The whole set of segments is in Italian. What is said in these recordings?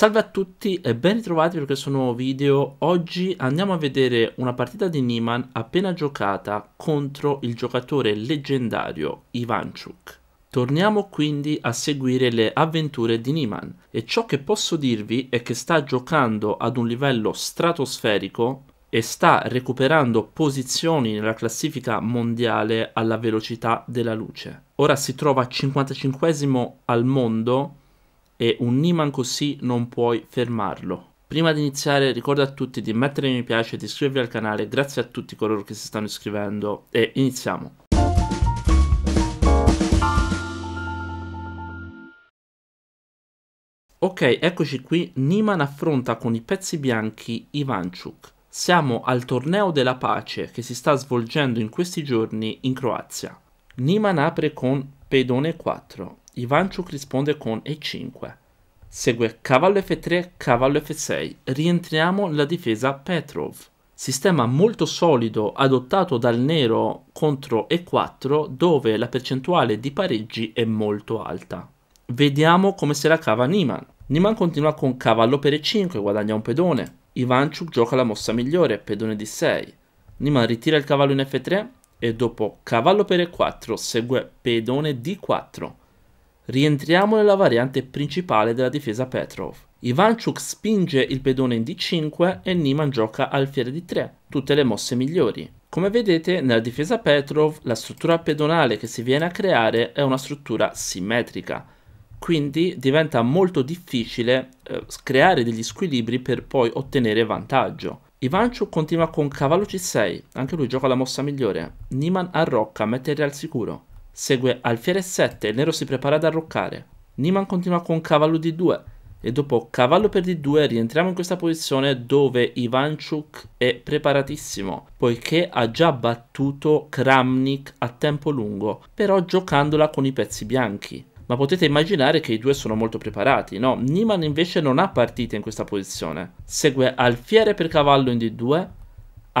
Salve a tutti e ben ritrovati per questo nuovo video. Oggi andiamo a vedere una partita di Niman appena giocata contro il giocatore leggendario Ivanchuk. Torniamo quindi a seguire le avventure di Niman e ciò che posso dirvi è che sta giocando ad un livello stratosferico e sta recuperando posizioni nella classifica mondiale alla velocità della luce. Ora si trova 55 al mondo e un Niman così non puoi fermarlo. Prima di iniziare ricordo a tutti di mettere mi piace e di iscrivervi al canale, grazie a tutti coloro che si stanno iscrivendo e iniziamo! Ok, eccoci qui, Niman affronta con i pezzi bianchi Ivanchuk. Siamo al torneo della pace che si sta svolgendo in questi giorni in Croazia. Niman apre con pedone 4, Ivanchuk risponde con E5. Segue cavallo F3, cavallo F6. Rientriamo nella difesa Petrov. Sistema molto solido adottato dal nero contro E4 dove la percentuale di pareggi è molto alta. Vediamo come se la cava Niman. Niman continua con cavallo per E5, guadagna un pedone. Ivanchuk gioca la mossa migliore, pedone d 6. Niman ritira il cavallo in F3 e dopo cavallo per E4 segue pedone D4. Rientriamo nella variante principale della difesa Petrov. Ivanchuk spinge il pedone in D5 e Niman gioca alfiere d 3, tutte le mosse migliori. Come vedete, nella difesa Petrov la struttura pedonale che si viene a creare è una struttura simmetrica, quindi diventa molto difficile eh, creare degli squilibri per poi ottenere vantaggio. Ivanchuk continua con cavallo C6, anche lui gioca la mossa migliore. Niman arrocca, mette il re al sicuro. Segue alfiere 7 e il nero si prepara ad arroccare. Niman continua con cavallo d 2 e dopo cavallo per d2 rientriamo in questa posizione dove Ivanchuk è preparatissimo poiché ha già battuto Kramnik a tempo lungo però giocandola con i pezzi bianchi ma potete immaginare che i due sono molto preparati, no? Niman invece non ha partite in questa posizione. Segue alfiere per cavallo in d2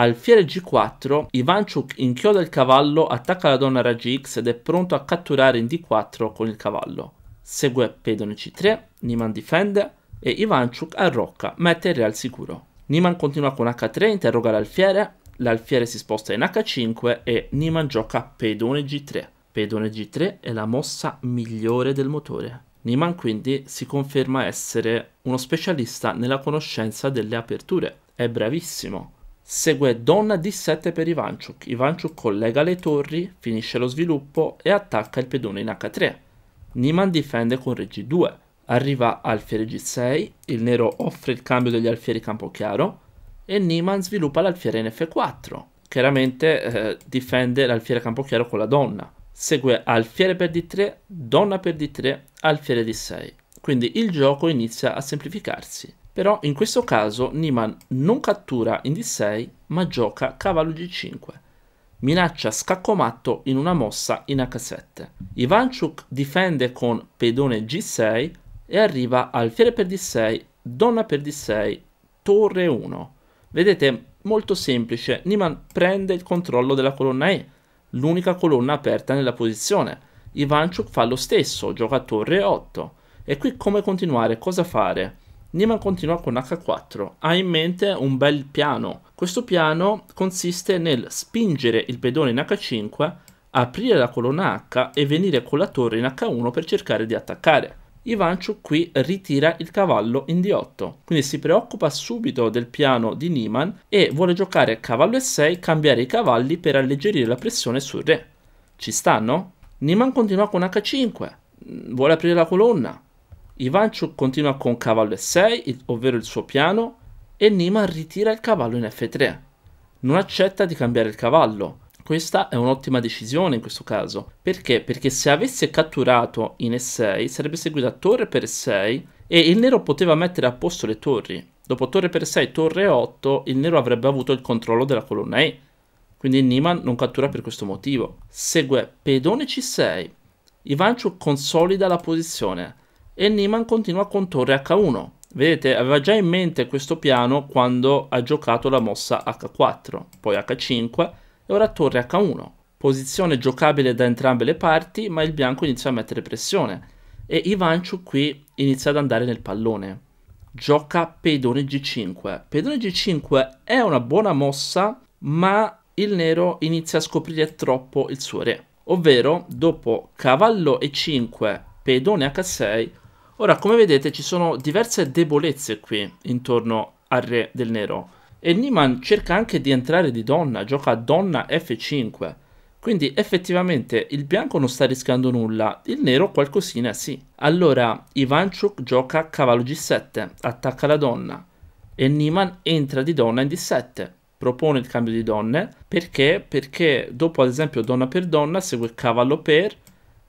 alfiere g4, Ivanchuk inchioda il cavallo, attacca la donna raggi x ed è pronto a catturare in d4 con il cavallo. Segue pedone c3, Niman difende e Ivanchuk arrocca, mette il re al sicuro. Niman continua con h3, interroga l'alfiere, l'alfiere si sposta in h5 e Niman gioca pedone g3. Pedone g3 è la mossa migliore del motore. Niman quindi si conferma essere uno specialista nella conoscenza delle aperture. È bravissimo. Segue donna d7 per Ivanchuk, Ivanchuk collega le torri, finisce lo sviluppo e attacca il pedone in h3. Niman difende con re g2, arriva alfiere g6, il nero offre il cambio degli alfieri campochiaro e Niman sviluppa l'alfiere in f4. Chiaramente eh, difende l'alfiere campochiaro con la donna. Segue alfiere per d3, donna per d3, alfiere d6. Quindi il gioco inizia a semplificarsi. Però in questo caso Niman non cattura in D6 ma gioca cavallo G5. Minaccia scacco matto in una mossa in H7. Ivanchuk difende con pedone G6 e arriva alfiere per D6, donna per D6, torre 1. Vedete, molto semplice, Niman prende il controllo della colonna E, l'unica colonna aperta nella posizione. Ivanchuk fa lo stesso, gioca torre 8. E qui come continuare, cosa fare? Neiman continua con H4, ha in mente un bel piano. Questo piano consiste nel spingere il pedone in H5, aprire la colonna H e venire con la torre in H1 per cercare di attaccare. Ivanciu qui ritira il cavallo in D8, quindi si preoccupa subito del piano di Niman e vuole giocare cavallo E6, cambiare i cavalli per alleggerire la pressione sul re. Ci stanno? Niman continua con H5, vuole aprire la colonna, Ivanciuk continua con cavallo e6, ovvero il suo piano, e Nima ritira il cavallo in f3. Non accetta di cambiare il cavallo. Questa è un'ottima decisione in questo caso. Perché? Perché se avesse catturato in e6 sarebbe seguita torre per e6 e il nero poteva mettere a posto le torri. Dopo torre per 6, torre 8, il nero avrebbe avuto il controllo della colonna E. Quindi Niman non cattura per questo motivo. Segue pedone c6. Ivanciuk consolida la posizione e Neiman continua con torre h1. Vedete, aveva già in mente questo piano quando ha giocato la mossa h4, poi h5 e ora torre h1. Posizione giocabile da entrambe le parti, ma il bianco inizia a mettere pressione e Ivanciu qui inizia ad andare nel pallone. Gioca pedone g5. Pedone g5 è una buona mossa, ma il nero inizia a scoprire troppo il suo re. Ovvero, dopo cavallo e 5, pedone h6, Ora, come vedete, ci sono diverse debolezze qui intorno al re del nero. E Niman cerca anche di entrare di donna, gioca donna F5. Quindi effettivamente il bianco non sta rischiando nulla, il nero qualcosina sì. Allora Ivanchuk gioca cavallo G7, attacca la donna e Niman entra di donna in D7. Propone il cambio di donne perché? Perché dopo ad esempio donna per donna segue cavallo per,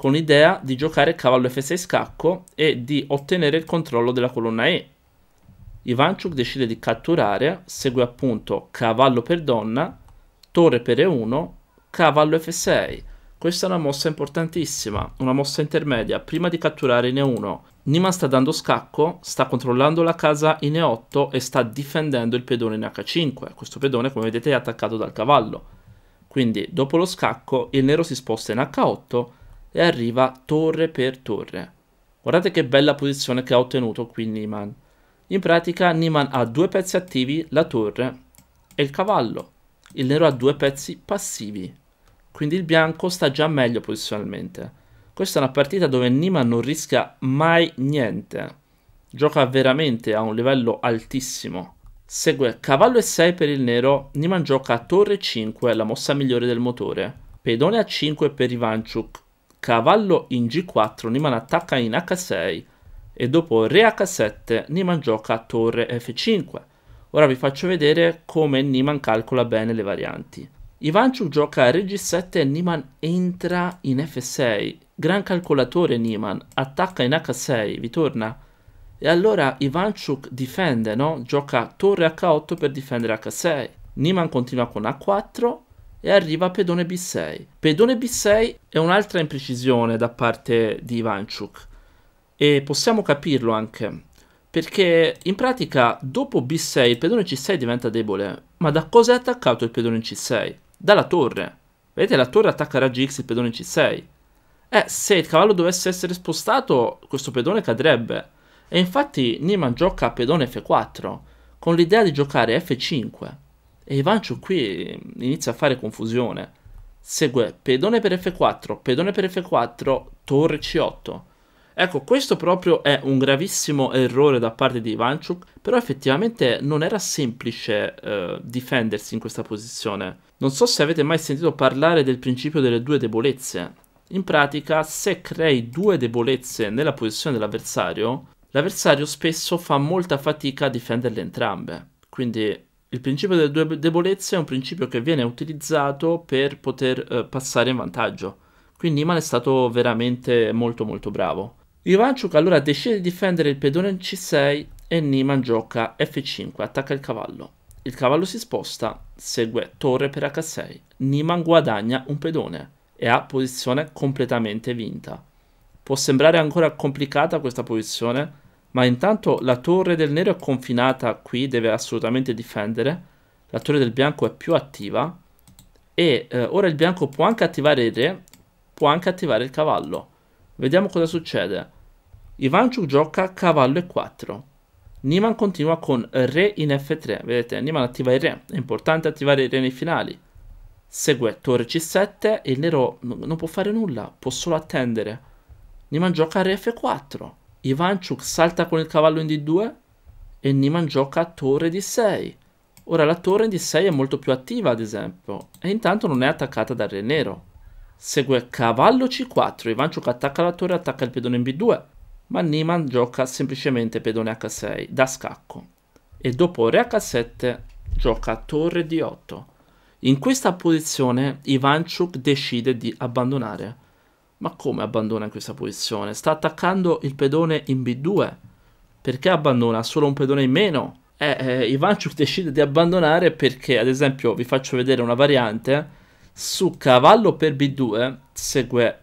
con l'idea di giocare cavallo f6 scacco e di ottenere il controllo della colonna E. Ivanchuk decide di catturare, segue appunto cavallo per donna, torre per e1, cavallo f6. Questa è una mossa importantissima, una mossa intermedia, prima di catturare in e1. Nima sta dando scacco, sta controllando la casa in e8 e sta difendendo il pedone in h5. Questo pedone, come vedete, è attaccato dal cavallo. Quindi, dopo lo scacco, il nero si sposta in h8 e arriva torre per torre. Guardate che bella posizione che ha ottenuto qui Niman. In pratica Niman ha due pezzi attivi, la torre e il cavallo. Il nero ha due pezzi passivi, quindi il bianco sta già meglio posizionalmente. Questa è una partita dove Niman non rischia mai niente. Gioca veramente a un livello altissimo. Segue cavallo e 6 per il nero, Niman gioca a torre 5, la mossa migliore del motore. Pedone a 5 per Ivanchuk, cavallo in g4 Niman attacca in h6 e dopo re h7 Niman gioca torre f5. Ora vi faccio vedere come Niman calcola bene le varianti. Ivanciuk gioca a re g7 e Niman entra in f6. Gran calcolatore Niman, attacca in h6, vi torna? E allora Ivanciuk difende, no? Gioca torre h8 per difendere h6. Niman continua con a4 e arriva pedone B6. Pedone B6 è un'altra imprecisione da parte di Ivanchuk e possiamo capirlo anche perché in pratica dopo B6 il pedone C6 diventa debole, ma da cosa è attaccato il pedone C6? Dalla torre. Vedete la torre attacca raggi X il pedone C6. Eh, se il cavallo dovesse essere spostato, questo pedone cadrebbe. E infatti Nima gioca a pedone F4, con l'idea di giocare F5. E Ivanchuk qui inizia a fare confusione. Segue pedone per F4, pedone per F4, torre C8. Ecco, questo proprio è un gravissimo errore da parte di Ivanchuk, però effettivamente non era semplice eh, difendersi in questa posizione. Non so se avete mai sentito parlare del principio delle due debolezze. In pratica, se crei due debolezze nella posizione dell'avversario, l'avversario spesso fa molta fatica a difenderle entrambe. Quindi il principio delle due debolezze è un principio che viene utilizzato per poter eh, passare in vantaggio. Quindi Iman è stato veramente molto molto bravo. Ivanchuk allora decide di difendere il pedone in C6 e Niman gioca F5, attacca il cavallo. Il cavallo si sposta, segue torre per H6. Niman guadagna un pedone e ha posizione completamente vinta. Può sembrare ancora complicata questa posizione, ma intanto la torre del nero è confinata qui, deve assolutamente difendere. La torre del bianco è più attiva. E eh, ora il bianco può anche attivare il re, può anche attivare il cavallo. Vediamo cosa succede. Ivanciuk gioca cavallo e4. Niman continua con re in f3. Vedete, Niman attiva il re. È importante attivare il re nei finali. Segue torre c7 e il nero non può fare nulla, può solo attendere. Niman gioca re f4. Ivanchuk salta con il cavallo in d2 e Niman gioca a torre di 6. Ora la torre in d6 è molto più attiva ad esempio e intanto non è attaccata dal re nero. Segue cavallo c4, Ivanchuk attacca la torre, e attacca il pedone in b2, ma Niman gioca semplicemente pedone h6 da scacco. E dopo re h7 gioca a torre d8. In questa posizione Ivanchuk decide di abbandonare ma come abbandona in questa posizione? Sta attaccando il pedone in B2. Perché abbandona? Ha solo un pedone in meno. Eh, eh, Ivanciuk decide di abbandonare perché, ad esempio, vi faccio vedere una variante. Su cavallo per B2 segue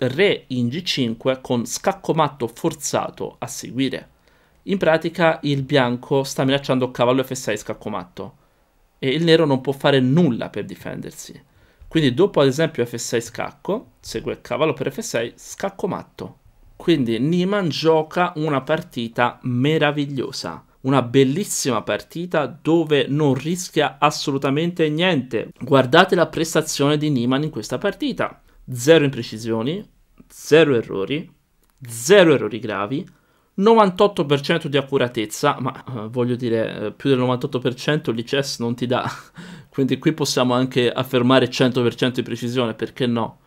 re in G5 con scacco matto forzato a seguire. In pratica il bianco sta minacciando cavallo F6 scacco matto e il nero non può fare nulla per difendersi. Quindi dopo ad esempio F6 scacco, segue cavallo per F6, scacco matto. Quindi Niman gioca una partita meravigliosa una bellissima partita dove non rischia assolutamente niente. Guardate la prestazione di Niman in questa partita. Zero imprecisioni, zero errori, zero errori gravi, 98% di accuratezza, ma eh, voglio dire eh, più del 98% l'ICES non ti dà quindi qui possiamo anche affermare 100% di precisione, perché no?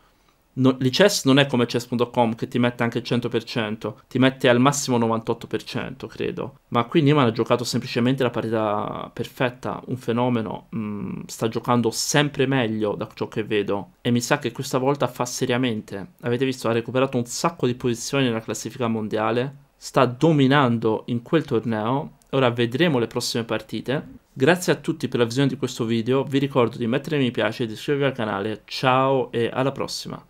no L'ICES non è come chess.com che ti mette anche 100%, ti mette al massimo 98%, credo. Ma qui Neiman ha giocato semplicemente la partita perfetta, un fenomeno, mm, sta giocando sempre meglio da ciò che vedo e mi sa che questa volta fa seriamente. Avete visto, ha recuperato un sacco di posizioni nella classifica mondiale, sta dominando in quel torneo, ora vedremo le prossime partite Grazie a tutti per la visione di questo video, vi ricordo di mettere mi piace e di iscrivervi al canale, ciao e alla prossima!